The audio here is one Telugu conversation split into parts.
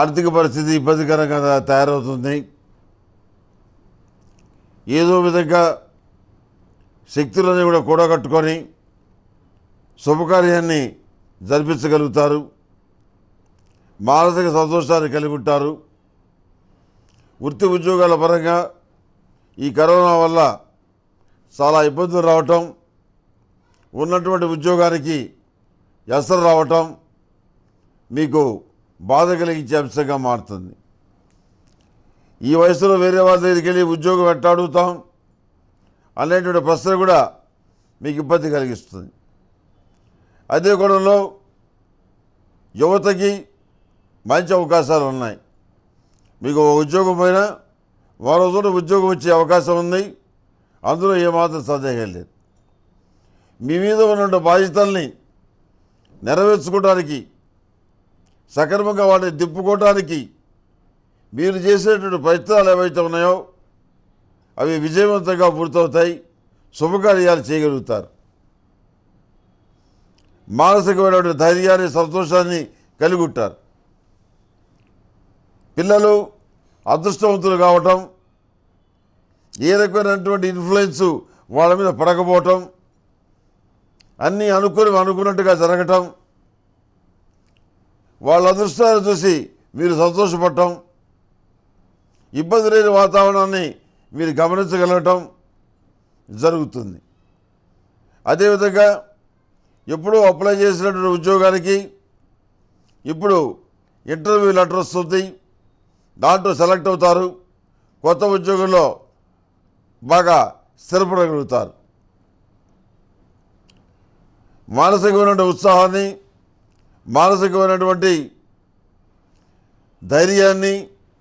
ఆర్థిక పరిస్థితి ఇబ్బందికరంగా తయారవుతుంది ఏదో విధంగా శక్తులని కూడా కూడగట్టుకొని శుభకార్యాన్ని జరిపించగలుగుతారు మానసిక సంతోషాన్ని కలిగి ఉంటారు వృత్తి ఉద్యోగాల పరంగా ఈ కరోనా వల్ల చాలా ఇబ్బందులు రావటం ఉన్నటువంటి ఉద్యోగానికి ఎసరు రావటం మీకు బాధ కలిగించే అంశంగా మారుతుంది ఈ వయసులో వేరే వాళ్ళ దగ్గరికి వెళ్ళి ఉద్యోగం ఎట్లా అడుగుతాం అనేటువంటి ప్రశ్న కూడా మీకు ఇబ్బంది కలిగిస్తుంది అదే కోణంలో యువతకి మంచి అవకాశాలు ఉన్నాయి మీకు ఉద్యోగం పోయినా వారో ఉద్యోగం వచ్చే అవకాశం ఉంది అందులో ఏమాత్రం సందేహం లేదు మీ మీద ఉన్న బాధ్యతల్ని నెరవేర్చుకోవడానికి సక్రమంగా వాటిని దిప్పుకోవటానికి మీరు చేసేటువంటి ప్రయత్నాలు ఏవైతే ఉన్నాయో అవి విజయవంతంగా పూర్తవుతాయి శుభకార్యాలు చేయగలుగుతారు మానసికమైనటువంటి ధైర్యాన్ని సంతోషాన్ని కలిగి ఉంటారు పిల్లలు అదృష్టవంతులు కావటం ఏ రకమైనటువంటి ఇన్ఫ్లుయెన్స్ వాళ్ళ మీద పడకపోవటం అన్నీ అనుకుని అనుకున్నట్టుగా జరగటం వాళ్ళ అదృష్టాన్ని చూసి మీరు సంతోషపడటం ఇబ్బంది లేని వాతావరణాన్ని మీరు గమనించగలగటం జరుగుతుంది అదేవిధంగా ఎప్పుడు అప్లై చేసినటువంటి ఉద్యోగానికి ఇప్పుడు ఇంటర్వ్యూ లెటర్ వస్తుంది దాంట్లో సెలెక్ట్ అవుతారు కొత్త ఉద్యోగంలో బాగా స్థిరపడగలుగుతారు మానసికమైన ఉత్సాహాన్ని మానసికమైనటువంటి ధైర్యాన్ని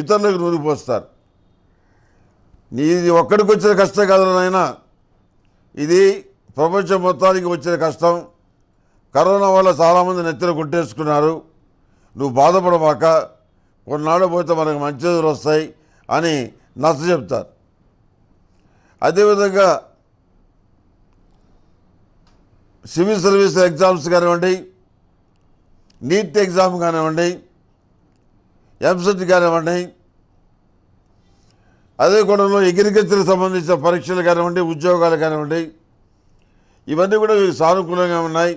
ఇతరులకు నూరిపోస్తారు నీది ఒక్కడికి వచ్చిన కష్టం కాదు నాయన ఇది ప్రపంచం మొత్తానికి వచ్చిన కష్టం కరోనా వల్ల చాలామంది నెత్తిన కొట్టేసుకున్నారు నువ్వు బాధపడమాక కొన్నాళ్ళు పోతే మనకు మంచి రోజులు వస్తాయి అని నచ్చ చెప్తారు అదేవిధంగా సివిల్ సర్వీస్ ఎగ్జామ్స్ కానివ్వండి నీట్ ఎగ్జామ్ కానివ్వండి ఎంసెట్ కానివ్వండి అదే కూడా అగ్రికల్చర్కి సంబంధించిన పరీక్షలు కానివ్వండి ఉద్యోగాలు కానివ్వండి ఇవన్నీ కూడా మీకు సానుకూలంగా ఉన్నాయి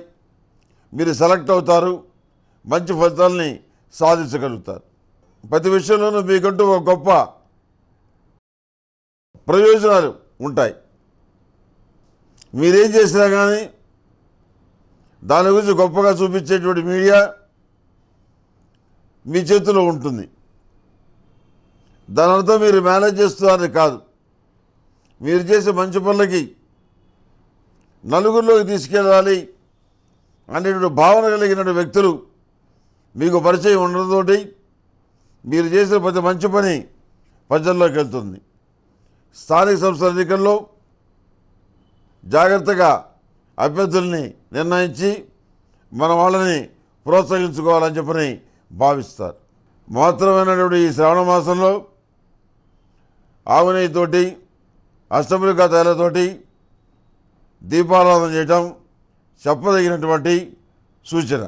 మీరు సెలెక్ట్ అవుతారు మంచి ఫలితాలని సాధించగలుగుతారు ప్రతి విషయంలోనూ మీకంటూ ఒక గొప్ప ప్రయోజనాలు ఉంటాయి మీరేం చేసినా కానీ దాని గురించి గొప్పగా చూపించేటువంటి మీడియా మీ చేతిలో ఉంటుంది దాని అర్థం మీరు మేనేజ్ చేస్తున్నారని కాదు మీరు చేసే మంచి పనులకి నలుగురిలోకి తీసుకెళ్ళాలి అనేటువంటి భావన కలిగిన వ్యక్తులు మీకు పరిచయం ఉండటంతో మీరు చేసిన ప్రతి మంచి పని ప్రజల్లోకి వెళ్తుంది స్థానిక సంస్థల ఎన్నికల్లో జాగ్రత్తగా అభ్యర్థుల్ని నిర్ణయించి మన వాళ్ళని ప్రోత్సహించుకోవాలని చెప్పని భావిస్తారు మాత్రమైనటువంటి ఈ శ్రావణ మాసంలో ఆవునయ్యతోటి అష్టమృగ తైలతోటి దీపారాధన చేయటం చెప్పదగినటువంటి సూచన